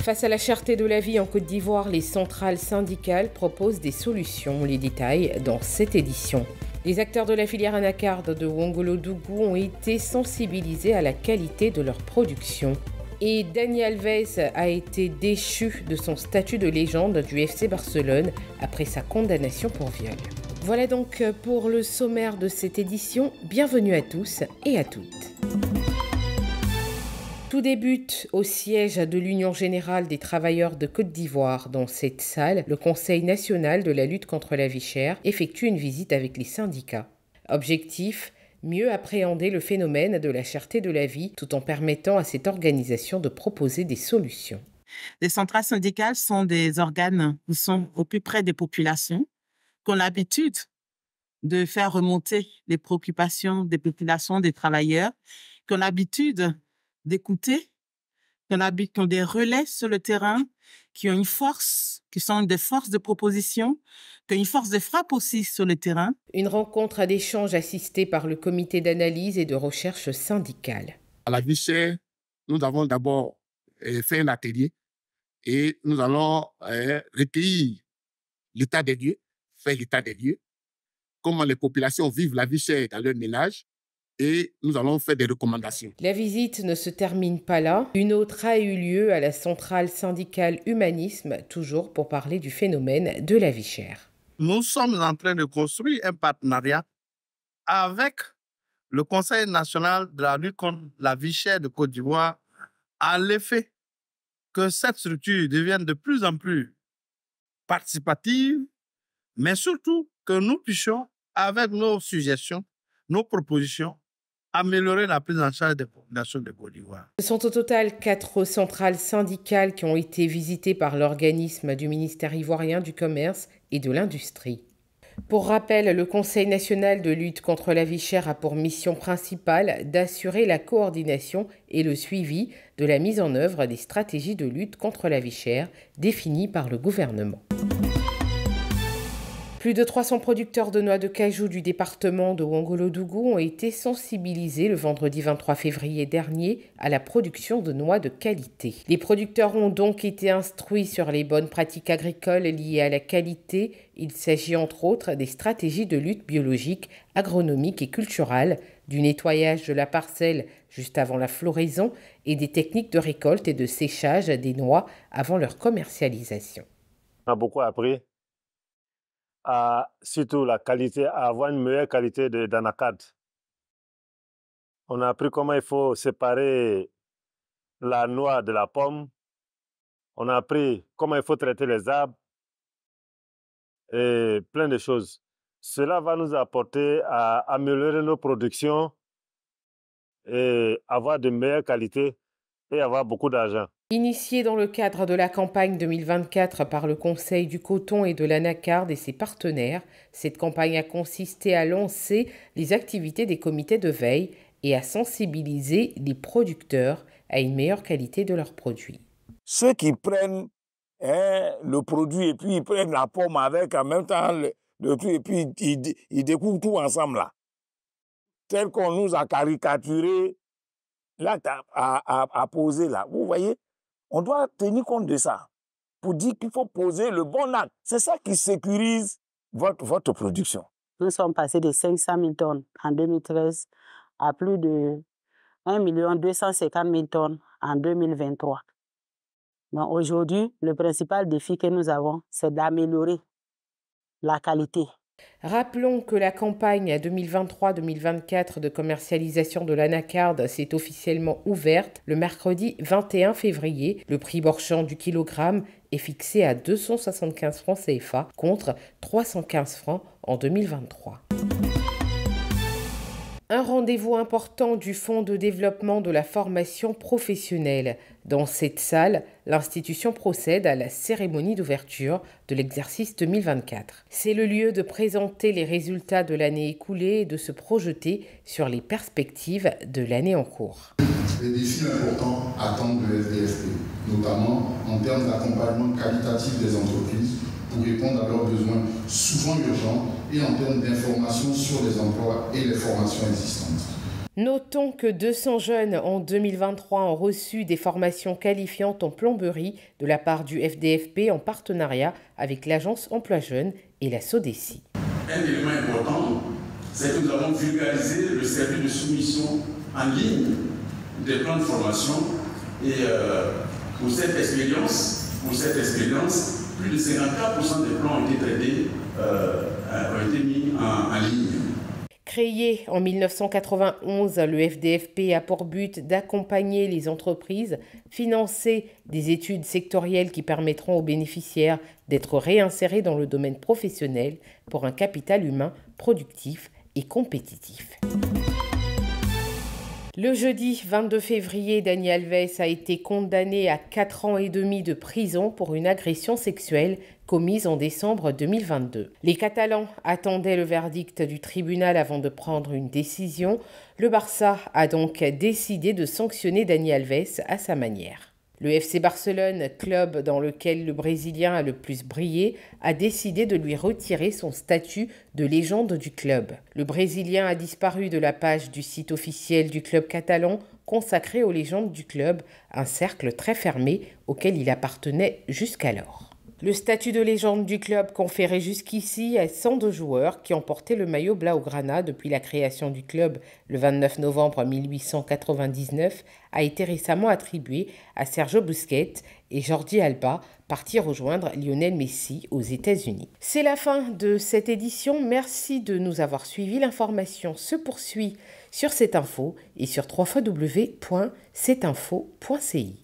Face à la cherté de la vie en Côte d'Ivoire, les centrales syndicales proposent des solutions. Les détails dans cette édition. Les acteurs de la filière Anacard de Wongolo-Dougou ont été sensibilisés à la qualité de leur production. Et Daniel Weiss a été déchu de son statut de légende du FC Barcelone après sa condamnation pour viol. Voilà donc pour le sommaire de cette édition. Bienvenue à tous et à toutes. Tout débute au siège de l'Union générale des travailleurs de Côte d'Ivoire. Dans cette salle, le Conseil national de la lutte contre la vie chère effectue une visite avec les syndicats. Objectif mieux appréhender le phénomène de la cherté de la vie tout en permettant à cette organisation de proposer des solutions. Les centrales syndicales sont des organes qui sont au plus près des populations, qui ont l'habitude de faire remonter les préoccupations des populations, des travailleurs, qui ont l'habitude d'écouter. qu'on a qui ont des relais sur le terrain, qui ont une force, qui sont des forces de proposition, qui ont une force de frappe aussi sur le terrain. Une rencontre à l'échange assistée par le comité d'analyse et de recherche syndicale. À la vie chère, nous avons d'abord eh, fait un atelier et nous allons eh, recueillir l'état des lieux, faire l'état des lieux, comment les populations vivent la vie chère dans leur ménage, et nous allons faire des recommandations. La visite ne se termine pas là. Une autre a eu lieu à la centrale syndicale Humanisme, toujours pour parler du phénomène de la vie chère. Nous sommes en train de construire un partenariat avec le Conseil national de la lutte contre la vie chère de Côte d'Ivoire à l'effet que cette structure devienne de plus en plus participative, mais surtout que nous puissions, avec nos suggestions, nos propositions, améliorer la prise en des populations de Côte Ce sont au total quatre centrales syndicales qui ont été visitées par l'organisme du ministère ivoirien du commerce et de l'industrie. Pour rappel, le Conseil national de lutte contre la vie chère a pour mission principale d'assurer la coordination et le suivi de la mise en œuvre des stratégies de lutte contre la vie chère définies par le gouvernement. Plus de 300 producteurs de noix de cajou du département de Ouangolo-Dougou ont été sensibilisés le vendredi 23 février dernier à la production de noix de qualité. Les producteurs ont donc été instruits sur les bonnes pratiques agricoles liées à la qualité. Il s'agit entre autres des stratégies de lutte biologique, agronomique et culturelle, du nettoyage de la parcelle juste avant la floraison et des techniques de récolte et de séchage des noix avant leur commercialisation. a ah, beaucoup à surtout la qualité, à avoir une meilleure qualité d'anacade. On a appris comment il faut séparer la noix de la pomme. On a appris comment il faut traiter les arbres et plein de choses. Cela va nous apporter à améliorer nos productions et avoir de meilleures qualités et avoir beaucoup d'argent. Initié dans le cadre de la campagne 2024 par le Conseil du coton et de l'anacarde et ses partenaires, cette campagne a consisté à lancer les activités des comités de veille et à sensibiliser les producteurs à une meilleure qualité de leurs produits. Ceux qui prennent hein, le produit et puis ils prennent la pomme avec en même temps le, tout et puis ils, découvrent tout ensemble là. Tel qu'on nous a caricaturé, là, à, à, à poser là. Vous voyez, on doit tenir compte de ça pour dire qu'il faut poser le bon acte. C'est ça qui sécurise votre, production. Nous sommes passés de 500 000 tonnes en 2013 à plus de 1 250 000 tonnes en 2023. Donc aujourd'hui, le principal défi que nous avons, c'est d'améliorer la qualité Rappelons que la campagne 2023-2024 de commercialisation de l'anacard s'est officiellement ouverte le mercredi 21 février. Le prix borchant du kilogramme est fixé à 275 francs CFA contre 315 francs en 2023 un rendez-vous important du Fonds de développement de la formation professionnelle. Dans cette salle, l'institution procède à la cérémonie d'ouverture de l'exercice 2024. C'est le lieu de présenter les résultats de l'année écoulée et de se projeter sur les perspectives de l'année en cours. Les défis importants attendent le FDFP, notamment en termes d'accompagnement qualitatif des entreprises pour répondre à leurs besoins souvent urgents et en termes d'informations sur les emplois et les formations existantes. Notons que 200 jeunes en 2023 ont reçu des formations qualifiantes en plomberie de la part du FDFP en partenariat avec l'agence Emploi Jeunes et la SODECI. Un élément important, c'est que nous avons vulgarisé le service de soumission en ligne des plans de formation et euh, pour cette expérience, pour cette expérience, plus de 54% des plans ont été traités euh, Créé en 1991, le FDFP a pour but d'accompagner les entreprises, financer des études sectorielles qui permettront aux bénéficiaires d'être réinsérés dans le domaine professionnel pour un capital humain productif et compétitif. Le jeudi 22 février, Daniel Alves a été condamné à 4 ans et demi de prison pour une agression sexuelle commise en décembre 2022. Les Catalans attendaient le verdict du tribunal avant de prendre une décision. Le Barça a donc décidé de sanctionner Daniel Alves à sa manière. Le FC Barcelone, club dans lequel le Brésilien a le plus brillé, a décidé de lui retirer son statut de légende du club. Le Brésilien a disparu de la page du site officiel du club catalan consacré aux légendes du club, un cercle très fermé auquel il appartenait jusqu'alors. Le statut de légende du club conféré jusqu'ici à 102 joueurs qui ont porté le maillot Blaugrana depuis la création du club le 29 novembre 1899 a été récemment attribué à Sergio Busquets et Jordi Alba, partis rejoindre Lionel Messi aux États-Unis. C'est la fin de cette édition. Merci de nous avoir suivis. L'information se poursuit sur cette info et sur www.cetinfo.ci.